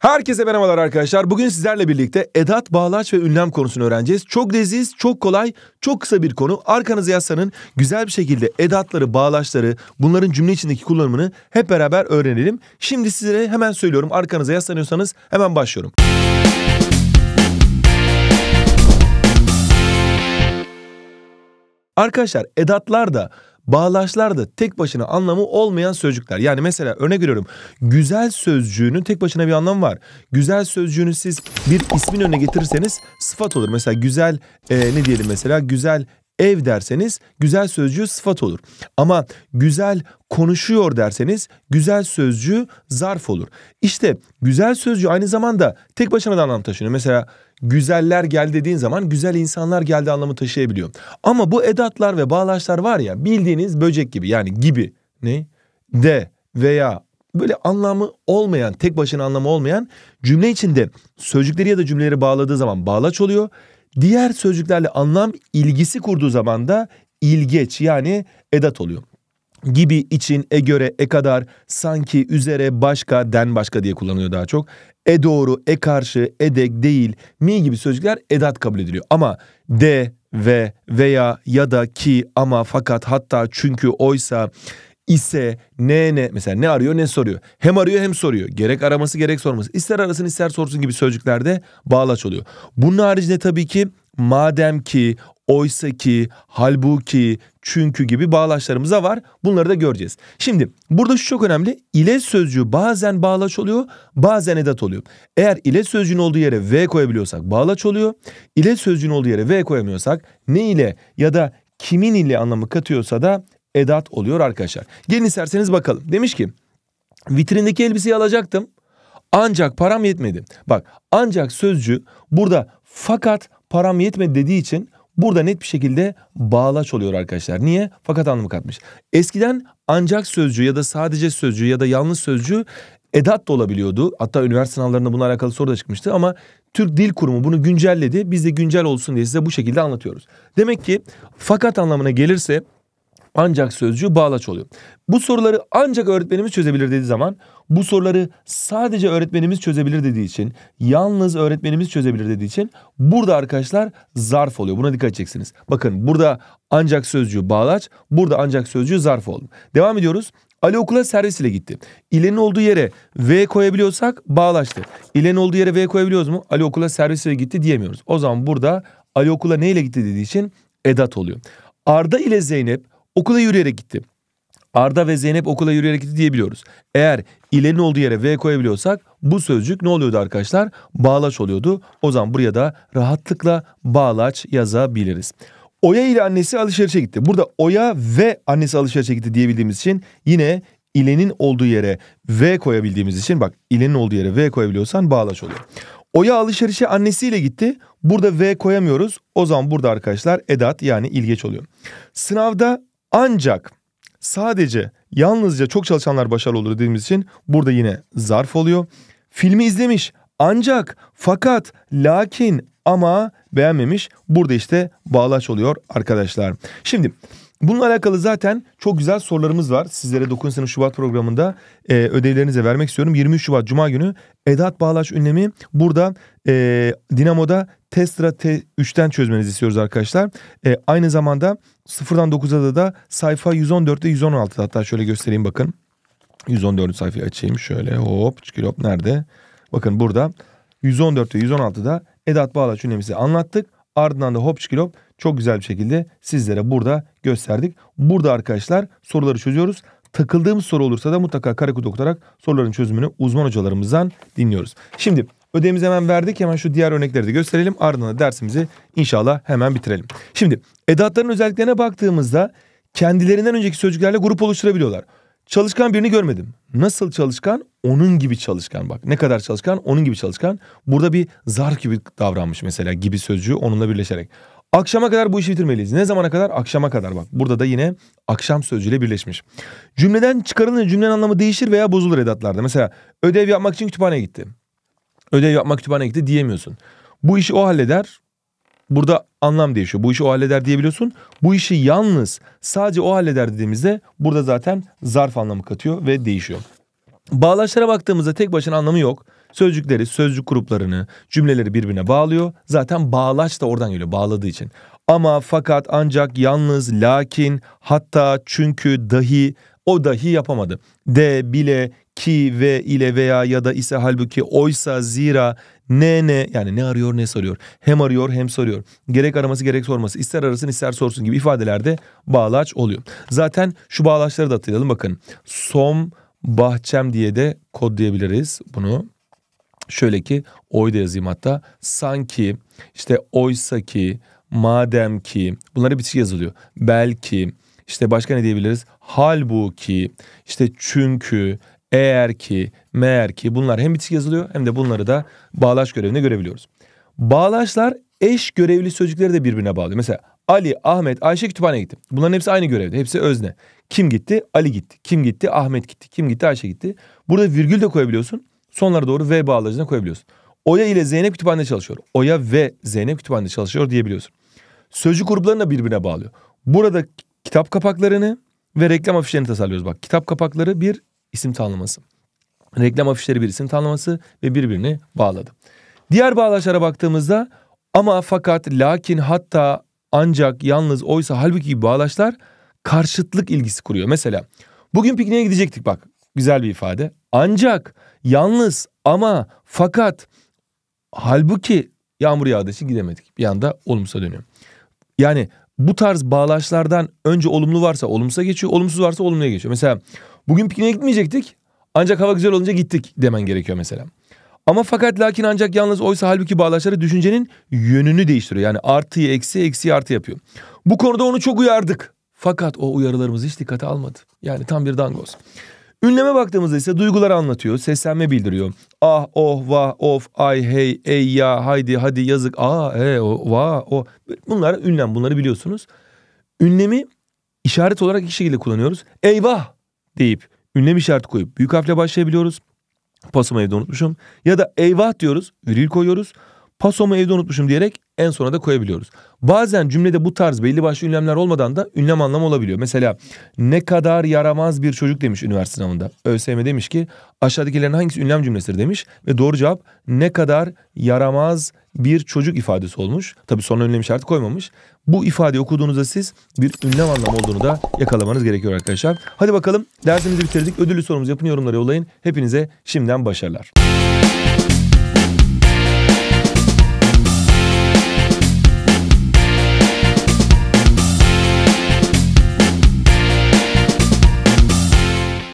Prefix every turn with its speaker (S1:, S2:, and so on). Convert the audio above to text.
S1: Herkese merhabalar arkadaşlar. Bugün sizlerle birlikte edat, bağlaç ve ünlem konusunu öğreneceğiz. Çok leziz, çok kolay, çok kısa bir konu. Arkanızı yazsanın güzel bir şekilde edatları, bağlaçları, bunların cümle içindeki kullanımını hep beraber öğrenelim. Şimdi sizlere hemen söylüyorum. Arkanıza yaslanıyorsanız hemen başlıyorum. Arkadaşlar edatlar da Bağlaçlar da tek başına anlamı olmayan sözcükler. Yani mesela örnek veriyorum güzel sözcüğünün tek başına bir anlamı var. Güzel sözcüğünü siz bir ismin önüne getirirseniz sıfat olur. Mesela güzel e, ne diyelim mesela güzel Ev derseniz güzel sözcüğü sıfat olur. Ama güzel konuşuyor derseniz güzel sözcüğü zarf olur. İşte güzel sözcüğü aynı zamanda tek başına da anlam taşıyor. Mesela güzeller geldi dediğin zaman güzel insanlar geldi anlamı taşıyabiliyor. Ama bu edatlar ve bağlaçlar var ya bildiğiniz böcek gibi yani gibi ne de veya böyle anlamı olmayan, tek başına anlamı olmayan cümle içinde sözcükleri ya da cümleleri bağladığı zaman bağlaç oluyor. Diğer sözcüklerle anlam ilgisi kurduğu zaman da ilgeç yani edat oluyor. Gibi, için, e göre, e kadar, sanki, üzere, başka, den başka diye kullanılıyor daha çok. E doğru, e karşı, edek, değil, mi gibi sözcükler edat kabul ediliyor. Ama de, ve, veya, ya da, ki, ama, fakat, hatta, çünkü, oysa, ise, ne ne mesela ne arıyor ne soruyor. Hem arıyor hem soruyor. Gerek araması gerek sorması. İster arasın ister sorsun gibi sözcüklerde bağlaç oluyor. Bunun haricinde tabii ki madem ki, oysa ki, halbuki, çünkü gibi bağlaçlarımız da var. Bunları da göreceğiz. Şimdi burada şu çok önemli. İle sözcüğü bazen bağlaç oluyor, bazen edat oluyor. Eğer ile sözcüğün olduğu yere v koyabiliyorsak bağlaç oluyor. İle sözcüğün olduğu yere v koyamıyorsak ne ile ya da kimin ile anlamı katıyorsa da edat oluyor arkadaşlar. Gelin isterseniz bakalım. Demiş ki vitrindeki elbiseyi alacaktım ancak param yetmedi. Bak ancak sözcü burada fakat param yetmedi dediği için burada net bir şekilde bağlaç oluyor arkadaşlar. Niye? Fakat anlamı katmış. Eskiden ancak sözcü ya da sadece sözcü ya da yalnız sözcü edat da olabiliyordu. Hatta üniversite sınavlarında bununla alakalı soru da çıkmıştı ama Türk Dil Kurumu bunu güncelledi. Biz de güncel olsun diye size bu şekilde anlatıyoruz. Demek ki fakat anlamına gelirse ancak sözcüğü bağlaç oluyor. Bu soruları ancak öğretmenimiz çözebilir dediği zaman bu soruları sadece öğretmenimiz çözebilir dediği için yalnız öğretmenimiz çözebilir dediği için burada arkadaşlar zarf oluyor. Buna dikkat edeceksiniz. Bakın burada ancak sözcüğü bağlaç burada ancak sözcüğü zarf oldu. Devam ediyoruz. Ali okula servis ile gitti. İlenin olduğu yere V koyabiliyorsak bağlaçtı. İlenin olduğu yere V koyabiliyoruz mu? Ali okula servis ile gitti diyemiyoruz. O zaman burada Ali okula neyle gitti dediği için edat oluyor. Arda ile Zeynep okula yürüyerek gitti. Arda ve Zeynep okula yürüyerek gitti diyebiliyoruz. Eğer ilenin olduğu yere V koyabiliyorsak bu sözcük ne oluyordu arkadaşlar? Bağlaç oluyordu. O zaman buraya da rahatlıkla bağlaç yazabiliriz. Oya ile annesi alışverişe gitti. Burada Oya ve annesi alışverişe gitti diyebildiğimiz için yine ilenin olduğu yere V koyabildiğimiz için bak ilenin olduğu yere V koyabiliyorsan bağlaç oluyor. Oya alışverişe annesiyle gitti. Burada V koyamıyoruz. O zaman burada arkadaşlar edat yani ilgeç oluyor. Sınavda ancak sadece yalnızca çok çalışanlar başarılı olur dediğimiz için burada yine zarf oluyor. Filmi izlemiş ancak fakat lakin ama beğenmemiş. Burada işte bağlaç oluyor arkadaşlar. Şimdi Bununla alakalı zaten çok güzel sorularımız var. Sizlere 9 sınıf Şubat programında e, ödevlerinize vermek istiyorum. 23 Şubat Cuma günü Edat Bağlaç ünlemi burada e, Dinamo'da testra T3'ten çözmenizi istiyoruz arkadaşlar. E, aynı zamanda 0'dan 9'a da, da sayfa 114'te 116'da hatta şöyle göstereyim bakın. 114. sayfayı açayım şöyle hop çıkıyor hop nerede? Bakın burada 114'te 116'da Edat Bağlaç ünlemisi anlattık. Ardından da hop çıkıyor çok güzel bir şekilde sizlere burada gösterdik. Burada arkadaşlar soruları çözüyoruz. Takıldığımız soru olursa da mutlaka karakut okutarak soruların çözümünü uzman hocalarımızdan dinliyoruz. Şimdi ödevimizi hemen verdik. Hemen şu diğer örnekleri de gösterelim. Ardından dersimizi inşallah hemen bitirelim. Şimdi edatların özelliklerine baktığımızda kendilerinden önceki sözcüklerle grup oluşturabiliyorlar. Çalışkan birini görmedim. Nasıl çalışkan? Onun gibi çalışkan bak. Ne kadar çalışkan? Onun gibi çalışkan. Burada bir zar gibi davranmış mesela gibi sözcüğü onunla birleşerek. Akşama kadar bu işi bitirmeliyiz. Ne zamana kadar? Akşama kadar bak. Burada da yine akşam sözcüğüyle birleşmiş. Cümleden çıkarılınca cümlenin anlamı değişir veya bozulur edatlarda. Mesela ödev yapmak için kütüphaneye gitti. Ödev yapmak kütüphaneye gitti diyemiyorsun. Bu işi o halleder. Burada anlam değişiyor. Bu işi o halleder diyebiliyorsun. Bu işi yalnız sadece o halleder dediğimizde burada zaten zarf anlamı katıyor ve değişiyor. Bağlaçlara baktığımızda tek başına anlamı yok. Sözcükleri, sözcük gruplarını, cümleleri birbirine bağlıyor. Zaten bağlaç da oradan geliyor bağladığı için. Ama, fakat, ancak, yalnız, lakin, hatta, çünkü, dahi, o dahi yapamadı. De, bile, ki, ve, ile veya ya da ise halbuki, oysa, zira, ne ne yani ne arıyor ne soruyor. Hem arıyor hem soruyor. Gerek araması gerek sorması. ister arasın ister sorsun gibi ifadelerde bağlaç oluyor. Zaten şu bağlaçları da hatırlayalım bakın. Som bahçem diye de kodlayabiliriz bunu. Şöyle ki oy da yazayım hatta. Sanki işte oysa ki madem ki bunlar bir yazılıyor. Belki işte başka ne diyebiliriz? Halbuki işte çünkü eğer ki meğer ki bunlar hem bitişik yazılıyor hem de bunları da bağlaç görevinde görebiliyoruz. Bağlaçlar eş görevli sözcükleri de birbirine bağlıyor. Mesela Ali, Ahmet, Ayşe kütüphaneye gitti. Bunların hepsi aynı görevde. Hepsi özne. Kim gitti? Ali gitti. Kim gitti? Ahmet gitti. Kim gitti? Ayşe gitti. Burada virgül de koyabiliyorsun. Sonlara doğru V bağlacına koyabiliyorsun. Oya ile Zeynep kütüphanede çalışıyor. Oya ve Zeynep kütüphanede çalışıyor diyebiliyorsun. Sözcük gruplarını da birbirine bağlıyor. Burada kitap kapaklarını ve reklam afişlerini tasarlıyoruz. Bak kitap kapakları bir isim tanımlaması. Reklam afişleri bir isim tanımlaması ve birbirini bağladı. Diğer bağlaçlara baktığımızda ama fakat lakin hatta ancak yalnız oysa halbuki gibi bağlaçlar karşıtlık ilgisi kuruyor. Mesela bugün pikniğe gidecektik bak. Güzel bir ifade. Ancak, yalnız, ama, fakat, halbuki yağmur yağdığı için gidemedik. Bir anda olumsuza dönüyor. Yani bu tarz bağlaçlardan önce olumlu varsa olumsuza geçiyor, olumsuz varsa olumluya geçiyor. Mesela bugün pikniğe gitmeyecektik ancak hava güzel olunca gittik demen gerekiyor mesela. Ama fakat lakin ancak yalnız oysa halbuki bağlaçları düşüncenin yönünü değiştiriyor. Yani artıyı eksi, eksiyi artı yapıyor. Bu konuda onu çok uyardık. Fakat o uyarılarımızı hiç dikkate almadı. Yani tam bir dangoz. Ünleme baktığımızda ise duyguları anlatıyor, seslenme bildiriyor. Ah, oh, vah, of, ay, hey, ey, ya, haydi, hadi, yazık, Ah, e, o, vah, o. Bunlar ünlem, bunları biliyorsunuz. Ünlemi işaret olarak iki şekilde kullanıyoruz. Eyvah deyip ünlem işareti koyup büyük harfle başlayabiliyoruz. Pasım evde unutmuşum. Ya da eyvah diyoruz, viril koyuyoruz. Pasomu evde unutmuşum diyerek en sona da koyabiliyoruz. Bazen cümlede bu tarz belli başlı ünlemler olmadan da ünlem anlamı olabiliyor. Mesela ne kadar yaramaz bir çocuk demiş üniversite sınavında. ÖSYM demiş ki aşağıdakilerin hangisi ünlem cümlesidir demiş. Ve doğru cevap ne kadar yaramaz bir çocuk ifadesi olmuş. Tabii sonra ünlem işareti koymamış. Bu ifade okuduğunuzda siz bir ünlem anlamı olduğunu da yakalamanız gerekiyor arkadaşlar. Hadi bakalım dersimizi bitirdik. Ödüllü sorumuzu yapın yorumlara yollayın. Hepinize şimdiden başarılar.